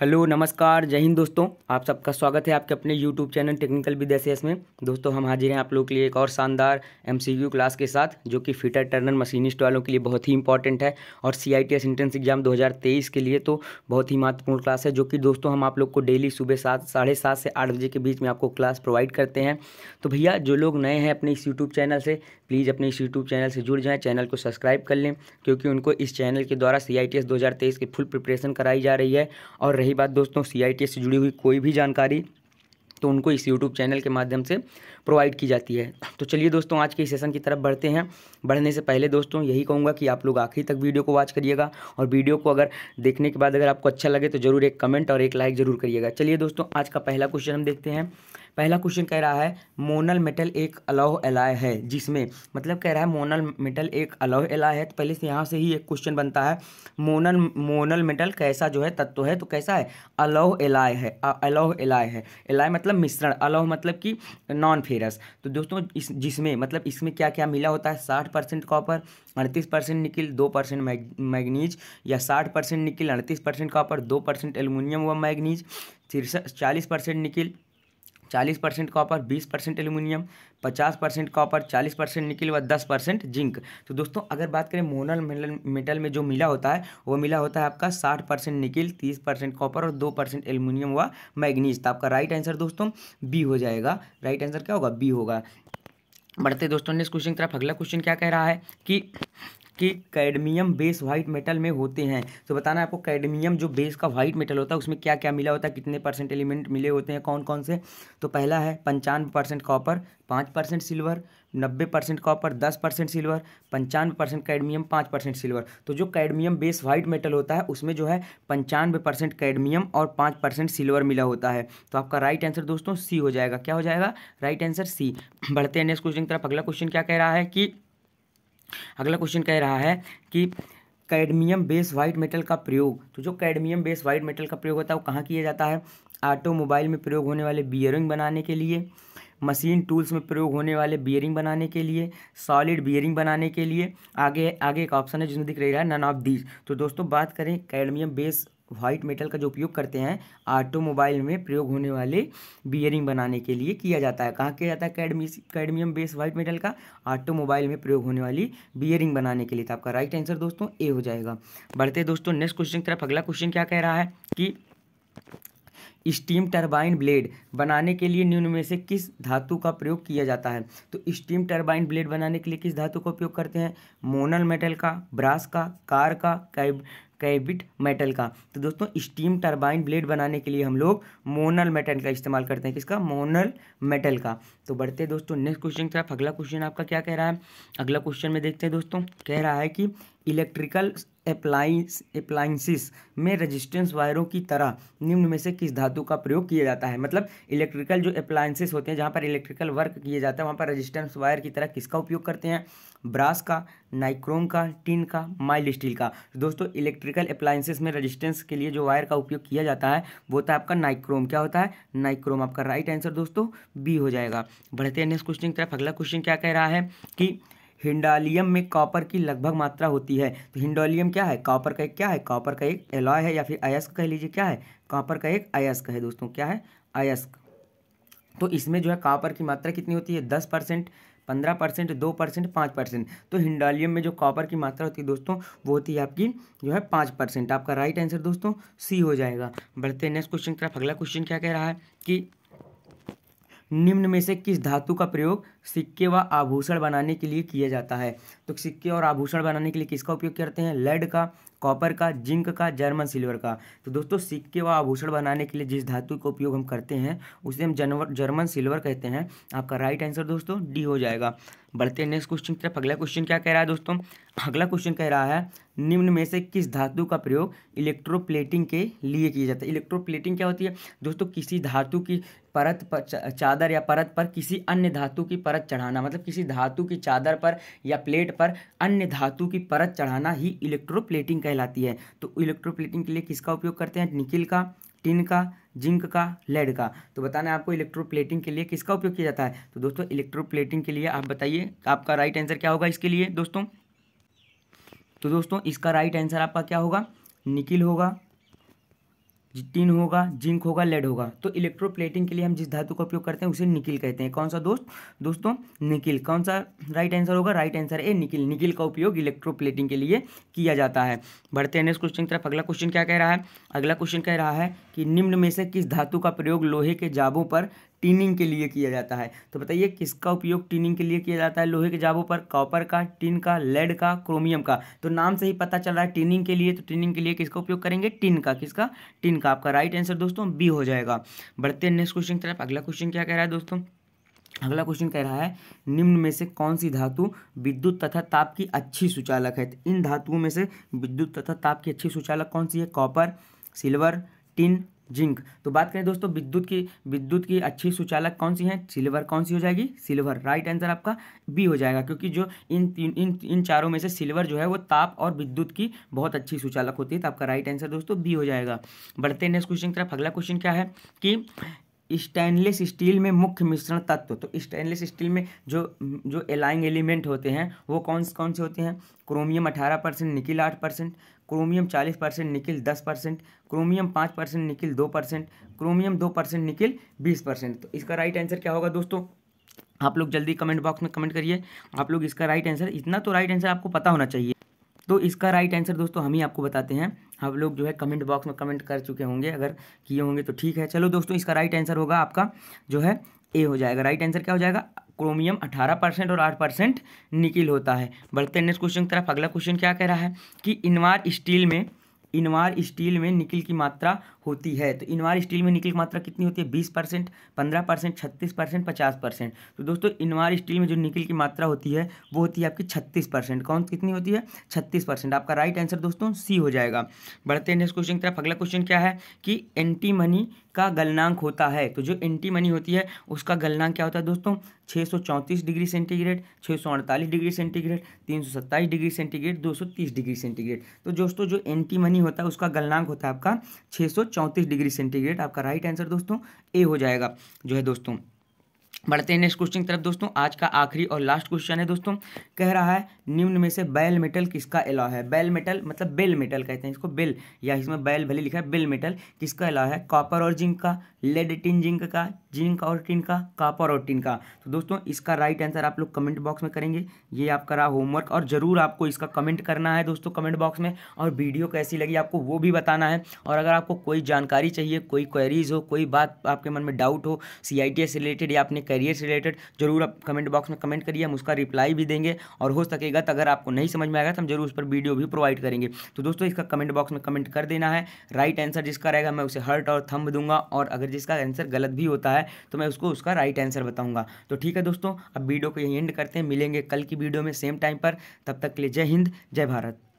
hello नमस्कार जय हिंद दोस्तों आप सबका स्वागत है आपके अपने YouTube channel technical with S में दोस्तों हम हाजिर हैं आप लोगों के लिए एक और शानदार एमसीक्यू क्लास के साथ जो कि फिटर टर्नर मशीनिस्ट वालों के लिए बहुत ही इंपॉर्टेंट है और सी आई एंट्रेंस एग्जाम 2023 के लिए तो बहुत ही महत्वपूर्ण क्लास है जो कि दोस्तों हम आप लोग को डेली सुबह सात साढ़े सात से आठ बजे के बीच में आपको क्लास प्रोवाइड करते हैं तो भैया जो लोग नए हैं अपने इस यूट्यूब चैनल से प्लीज़ अपने इस यूट्यूब चैनल से जुड़ जाएँ चैनल को सब्सक्राइब कर लें क्योंकि उनको इस चैनल के द्वारा सी आई की फुल प्रिपरेशन कराई जा रही है और रही बात दोस्तों सी से जुड़ी हुई कोई भी जानकारी तो उनको इस यूट्यूब चैनल के माध्यम से प्रोवाइड की जाती है तो चलिए दोस्तों आज के इस सेशन की तरफ बढ़ते हैं बढ़ने से पहले दोस्तों यही कहूँगा कि आप लोग आखिरी तक वीडियो को वॉच करिएगा और वीडियो को अगर देखने के बाद अगर आपको अच्छा लगे तो ज़रूर एक कमेंट और एक लाइक ज़रूर करिएगा चलिए दोस्तों आज का पहला क्वेश्चन हम देखते हैं पहला क्वेश्चन कह रहा है मोनल मेटल एक अलोह एलाय है जिसमें मतलब कह रहा है मोनल मेटल एक अलोह एलाय है तो पहले से यहाँ से ही एक क्वेश्चन बनता है मोनल मोनल मेटल कैसा जो है तत्व है तो कैसा है अलोह एलाय है अलोह एलाय है एलाय मतलब मिश्रण अलोह मतलब कि नॉन फेरस तो दोस्तों इस जिसमें मतलब इसमें क्या क्या मिला होता है साठ परसेंट कॉपर अड़तीस परसेंट निकिल दो परसेंट मैग मैगनीज या साठ परसेंट निकिल अड़तीस परसेंट कॉपर दो परसेंट एलुमिनियम व मैगनीज तिरसठ चालीस परसेंट निकिल चालीस परसेंट कॉपर बीस परसेंट एल्यूमिनियम पचास परसेंट कॉपर चालीस परसेंट निकिल व दस परसेंट जिंक तो दोस्तों अगर बात करें मोनल मेटल में जो मिला होता है वो मिला होता है आपका साठ परसेंट निकिल तीस परसेंट कॉपर और दो परसेंट एल्यूमिनियम व मैग्नीज तो आपका राइट आंसर दोस्तों बी हो जाएगा राइट आंसर क्या होगा बी होगा बढ़ते दोस्तों ने इस क्वेश्चन की तरफ अगला क्वेश्चन क्या कह रहा है कि कि कैडमियम बेस व्हाइट मेटल में होते हैं तो बताना आपको कैडमियम जो बेस का वाइट मेटल होता है उसमें क्या क्या मिला होता है कितने परसेंट एलिमेंट मिले होते हैं कौन कौन से तो पहला है पंचानवे परसेंट कॉपर पाँच परसेंट सिल्वर नब्बे परसेंट कॉपर दस परसेंट सिल्वर पंचानवे परसेंट कैडमियम पाँच परसेंट सिल्वर तो जो कैडमियम बेस व्हाइट मेटल होता है उसमें जो है पंचानवे परसेंट कैडमियम और पाँच परसेंट सिल्वर मिला होता है तो आपका राइट आंसर दोस्तों सी हो जाएगा क्या हो जाएगा राइट आंसर सी बढ़ते हैं नेक्स्ट क्वेश्चन की तरफ अगला क्वेश्चन क्या कह रहा है कि अगला क्वेश्चन कह रहा है कि कैडमियम बेस वाइट मेटल का प्रयोग तो जो कैडमियम बेस वाइट मेटल का प्रयोग होता है वो कहाँ किया जाता है ऑटोमोबाइल में प्रयोग होने वाले बियरिंग बनाने के लिए मशीन टूल्स में प्रयोग होने वाले बियरिंग बनाने के लिए सॉलिड बियरिंग बनाने के लिए आगे आगे एक ऑप्शन है जिसमें दिख रही है नन ऑफ दीज तो दोस्तों बात करें कैडमियम बेस व्हाइट मेटल का जो उपयोग करते हैं ऑटोमोबाइल में प्रयोग होने वाले बियरिंग बनाने के लिए किया जाता है कहाँ किया जाता है cadmium cadmium base white metal का ऑटोमोबाइल में प्रयोग होने वाली बियरिंग बनाने के लिए तो आपका राइट आंसर दोस्तों ए हो जाएगा बढ़ते दोस्तों नेक्स्ट क्वेश्चन की तरफ अगला क्वेश्चन क्या कह रहा है कि स्टीम टरबाइन ब्लेड बनाने के लिए न्यून में से किस धातु का प्रयोग किया जाता है तो स्टीम टरबाइन ब्लेड बनाने के लिए किस धातु का उपयोग करते हैं मोनल मेटल का ब्रास का कार का कैब कैबिट मेटल का तो दोस्तों स्टीम टरबाइन ब्लेड बनाने के लिए हम लोग मोनल मेटल का इस्तेमाल करते हैं किसका मोनल मेटल का तो बढ़ते दोस्तों नेक्स्ट क्वेश्चन की तरफ अगला क्वेश्चन आपका क्या कह रहा है अगला क्वेश्चन में देखते हैं दोस्तों कह रहा है कि इलेक्ट्रिकल अप्लाइंसिस में रेजिस्टेंस वायरों की तरह निम्न में से किस धातु का प्रयोग किया जाता है मतलब इलेक्ट्रिकल जो अप्लाइंसेस होते हैं जहाँ पर इलेक्ट्रिकल वर्क किए जाते हैं वहाँ पर रेजिस्टेंस वायर की तरह किसका उपयोग करते हैं ब्रास का नाइक्रोम का टिन का माइल स्टील का तो दोस्तों इलेक्ट्रिकल अप्लाइंसेस में रजिस्टेंस के लिए जो वायर का उपयोग किया जाता है वो होता है आपका नाइक्रोम क्या होता है नाइक्रोम आपका राइट आंसर दोस्तों बी हो जाएगा बढ़ते हैं नेक्स्ट क्वेश्चन की तरफ अगला क्वेश्चन क्या कह रहा है कि हिंडालियम में कॉपर की लगभग मात्रा होती है तो हिंडोलियम क्या है कॉपर का एक क्या है कॉपर का एक एलॉय है या फिर अयस्क कह लीजिए क्या है कॉपर का एक अयस्क है दोस्तों क्या है अयस्क तो इसमें जो है कॉपर की मात्रा कितनी होती है दस परसेंट पंद्रह परसेंट दो परसेंट पाँच परसेंट तो हिंडालियम में जो कॉपर की मात्रा होती है दोस्तों वो होती है आपकी जो है पाँच परसेंट आपका राइट आंसर दोस्तों सी हो जाएगा बढ़ते नेक्स्ट क्वेश्चन की तरफ अगला क्वेश्चन क्या कह रहा है कि निम्न में से किस धातु का प्रयोग सिक्के व आभूषण बनाने के लिए किया जाता है तो सिक्के और आभूषण बनाने के लिए किसका उपयोग करते हैं लेड का कॉपर का जिंक का जर्मन सिल्वर का तो दोस्तों सिक्के व आभूषण बनाने के लिए जिस धातु का उपयोग हम करते हैं उसे हम जनवर जर्मन सिल्वर कहते हैं आपका राइट आंसर दोस्तों डी हो जाएगा बढ़ते हैं नेक्स्ट क्वेश्चन की तरफ अगला क्वेश्चन क्या कह रहा है दोस्तों अगला क्वेश्चन कह रहा है निम्न में से किस धातु का प्रयोग इलेक्ट्रोप्लेटिंग के लिए किया जाता है इलेक्ट्रोप्लेटिंग क्या होती है दोस्तों किसी धातु की परत पर चादर या परत पर किसी अन्य धातु की परत परत चढ़ाना मतलब किसी धातु की चादर पर या प्लेट पर अन्य धातु की परत चढ़ाना ही इलेक्ट्रोप्लेटिंग कहलाती है तो इलेक्ट्रोप्लेटिंग के लिए किसका उपयोग करते हैं निकिल का टिन का जिंक का लेड का तो बताना है आपको इलेक्ट्रोप्लेटिंग के लिए किसका उपयोग किया जाता है तो दोस्तों इलेक्ट्रोप्लेटिंग के लिए आप बताइए आपका राइट आंसर क्या होगा इसके लिए दोस्तों तो दोस्तों इसका राइट आंसर आपका क्या होगा निकिल होगा टिन होगा जिंक होगा लेड होगा तो इलेक्ट्रोप्लेटिंग के लिए हम जिस धातु का उपयोग करते हैं उसे निकिल कहते हैं कौन सा दोस्त दोस्तों निकिल कौन सा राइट आंसर होगा right answer A nickel nickel का उपयोग इलेक्ट्रोप्लेटिंग के लिए किया जाता है बढ़ते हैं नेक्स्ट क्वेश्चन की तरफ अगला क्वेश्चन क्या कह रहा है अगला क्वेश्चन कह रहा है कि निम्न में से किस धातु का प्रयोग लोहे के जाबों पर टीनिंग के लिए किया जाता है तो बताइए किसका उपयोग टीनिंग के लिए किया जाता है लोहे के जाबों पर कॉपर का टिन का लेड का क्रोमियम का तो नाम से ही पता चल रहा है टीनिंग के लिए तो टीनिंग के लिए किसका उपयोग करेंगे टिन का किसका टिन का आपका राइट आंसर दोस्तों बी हो जाएगा बढ़ते हैं नेक्स्ट क्वेश्चन की तरफ अगला क्वेश्चन क्या कह रहा है दोस्तों अगला क्वेश्चन कह रहा है निम्न में से कौन सी धातु विद्युत तथा ताप की अच्छी सुचालक है तो इन धातुओं में से विद्युत तथा ताप की अच्छी सुचालक कौन सी है कॉपर सिल्वर टिन जिंक तो बात करें दोस्तों विद्युत की विद्युत की अच्छी सुचालक कौन सी है सिल्वर कौन सी हो जाएगी सिल्वर राइट आंसर आपका बी हो जाएगा क्योंकि जो इन तीन इन इन चारों में से सिल्वर जो है वो ताप और विद्युत की बहुत अच्छी सुचालक होती है तो आपका राइट आंसर दोस्तों बी हो जाएगा बढ़ते हैं नेक्स्ट क्वेश्चन की तरफ अगला क्वेश्चन क्या है कि स्टेनलेस स्टील में मुख्य मिश्रण तत्व तो स्टेनलेस स्टील में जो जो एलाइंग एलिमेंट होते हैं वो कौन कौन से होते हैं क्रोमियम अठारह परसेंट निकिल आठ परसेंट क्रोमियम चालीस परसेंट निकिल दस परसेंट क्रोमियम पाँच परसेंट निकिल दो परसेंट क्रोमियम दो परसेंट निकिल बीस परसेंट तो इसका राइट आंसर क्या होगा दोस्तों आप लोग जल्दी कमेंट बॉक्स में कमेंट करिए आप लोग इसका राइट आंसर इतना तो राइट आंसर आपको पता होना चाहिए तो इसका राइट आंसर दोस्तों हम ही आपको बताते हैं हम लोग जो है कमेंट बॉक्स में कमेंट कर चुके होंगे अगर किए होंगे तो ठीक है चलो दोस्तों इसका राइट आंसर होगा आपका जो है ए हो जाएगा राइट आंसर क्या हो जाएगा क्रोमियम 18 परसेंट और 8 परसेंट निकिल होता है बढ़ते नेक्स्ट क्वेश्चन की तरफ अगला क्वेश्चन क्या कह रहा है कि इनवार स्टील में इनवार स्टील में निकिल की मात्रा होती है तो इनवार स्टील में निकल की मात्रा कितनी होती है बीस परसेंट पंद्रह परसेंट छत्तीस परसेंट पचास परसेंट तो दोस्तों इनवार स्टील में जो निकल की मात्रा होती है वो होती है आपकी छत्तीस परसेंट कौन कितनी होती है छत्तीस परसेंट आपका राइट आंसर दोस्तों सी हो जाएगा बढ़ते हैं नेक्स्ट क्वेश्चन की तरफ अगला क्वेश्चन क्या है कि एंटी मनी का गलनांक होता है तो जो एंटी मनी होती है उसका गलनांक क्या होता है दोस्तों चौंतीस डिग्री सेंटीग्रेड अड़तालीस डिग्री सेंटीग्रेड सत्ताईस डिग्री सेंटीग्रेड तीस डिग्री सेंटीग्रेड तो दोस्तों जो एंटी मनी होता है उसका गलनांक होता है आपका सौ चौंतीस डिग्री सेंटीग्रेड आपका राइट आंसर दोस्तों ए हो जाएगा जो है दोस्तों बढ़ते हैं नेक्स्ट क्वेश्चन की तरफ दोस्तों आज का आखिरी और लास्ट क्वेश्चन है दोस्तों कह रहा है निम्न में से बैल मेटल किसका अलाव है बैल मेटल मतलब बेल मेटल कहते हैं इसको बेल या इसमें बैल भले लिखा है बेल मेटल किसका अलाव है कॉपर और जिंक का लेड टिन जिंक का जिंक और टिन का कापर और टिन का तो दोस्तों इसका राइट आंसर आप लोग कमेंट बॉक्स में करेंगे ये आपका रहा होमवर्क और ज़रूर आपको इसका कमेंट करना है दोस्तों कमेंट बॉक्स में और वीडियो कैसी लगी आपको वो भी बताना है और अगर आपको कोई जानकारी चाहिए कोई क्वेरीज हो कोई बात आपके मन में डाउट हो सी से रिलेटेड या अपने करियर से रिलेटेड जरूर आप कमेंट बॉक्स में कमेंट करिए हम उसका रिप्लाई भी देंगे और हो सकेगा तो अगर आपको नहीं समझ में आएगा तो हम जरूर उस पर वीडियो भी प्रोवाइड करेंगे तो दोस्तों इसका कमेंट बॉक्स में कमेंट कर देना है राइट आंसर जिसका रहेगा मैं उसे हर्ट और थम्ब दूंगा और अगर जिसका आंसर गलत भी होता है तो मैं उसको उसका राइट आंसर बताऊंगा तो ठीक है दोस्तों अब वीडियो को यही एंड करते हैं मिलेंगे कल की वीडियो में सेम टाइम पर तब तक के लिए जय हिंद जय भारत